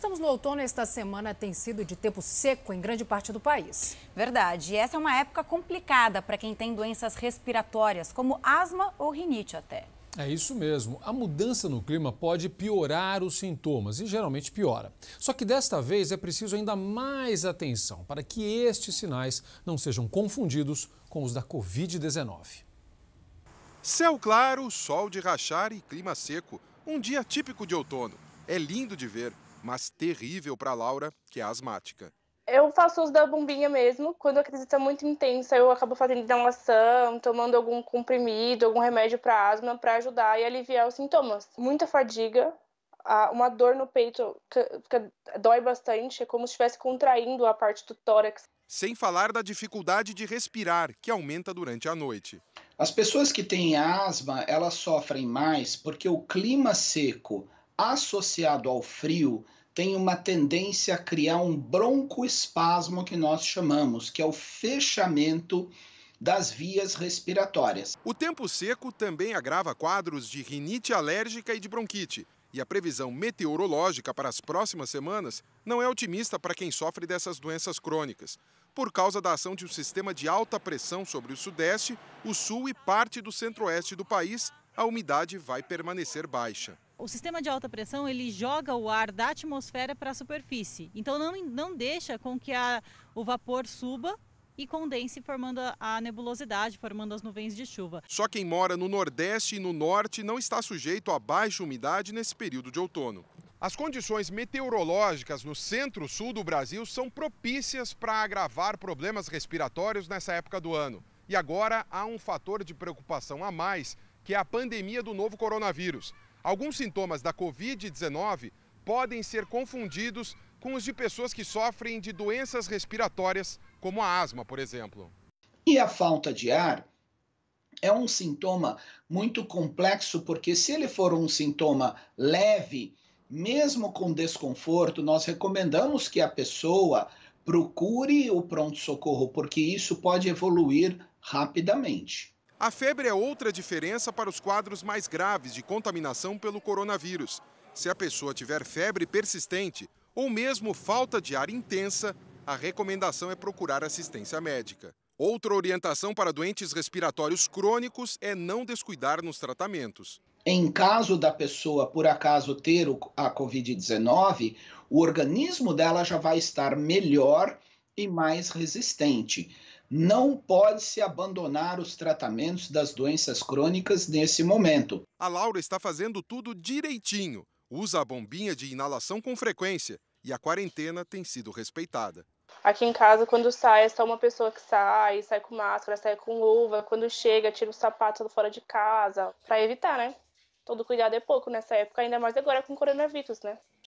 Estamos no outono e esta semana tem sido de tempo seco em grande parte do país. Verdade. E essa é uma época complicada para quem tem doenças respiratórias, como asma ou rinite até. É isso mesmo. A mudança no clima pode piorar os sintomas e geralmente piora. Só que desta vez é preciso ainda mais atenção para que estes sinais não sejam confundidos com os da Covid-19. Céu claro, sol de rachar e clima seco. Um dia típico de outono. É lindo de ver mas terrível para Laura, que é asmática. Eu faço uso da bombinha mesmo. Quando a crise está muito intensa, eu acabo fazendo inalação, tomando algum comprimido, algum remédio para asma para ajudar e aliviar os sintomas. Muita fadiga, uma dor no peito que dói bastante, é como se estivesse contraindo a parte do tórax. Sem falar da dificuldade de respirar, que aumenta durante a noite. As pessoas que têm asma, elas sofrem mais porque o clima seco, associado ao frio, tem uma tendência a criar um broncoespasmo que nós chamamos, que é o fechamento das vias respiratórias. O tempo seco também agrava quadros de rinite alérgica e de bronquite. E a previsão meteorológica para as próximas semanas não é otimista para quem sofre dessas doenças crônicas, por causa da ação de um sistema de alta pressão sobre o Sudeste, o Sul e parte do Centro-Oeste do país a umidade vai permanecer baixa. O sistema de alta pressão ele joga o ar da atmosfera para a superfície, então não, não deixa com que a, o vapor suba e condense, formando a nebulosidade, formando as nuvens de chuva. Só quem mora no Nordeste e no Norte não está sujeito a baixa umidade nesse período de outono. As condições meteorológicas no centro-sul do Brasil são propícias para agravar problemas respiratórios nessa época do ano. E agora há um fator de preocupação a mais que é a pandemia do novo coronavírus. Alguns sintomas da Covid-19 podem ser confundidos com os de pessoas que sofrem de doenças respiratórias, como a asma, por exemplo. E a falta de ar é um sintoma muito complexo, porque se ele for um sintoma leve, mesmo com desconforto, nós recomendamos que a pessoa procure o pronto-socorro, porque isso pode evoluir rapidamente. A febre é outra diferença para os quadros mais graves de contaminação pelo coronavírus. Se a pessoa tiver febre persistente ou mesmo falta de ar intensa, a recomendação é procurar assistência médica. Outra orientação para doentes respiratórios crônicos é não descuidar nos tratamentos. Em caso da pessoa por acaso ter a Covid-19, o organismo dela já vai estar melhor e mais resistente não pode se abandonar os tratamentos das doenças crônicas nesse momento. A Laura está fazendo tudo direitinho. Usa a bombinha de inalação com frequência e a quarentena tem sido respeitada. Aqui em casa, quando sai, é só uma pessoa que sai, sai com máscara, sai com luva. Quando chega, tira o sapato fora de casa, para evitar, né? Todo cuidado é pouco nessa época, ainda mais agora com coronavírus, né?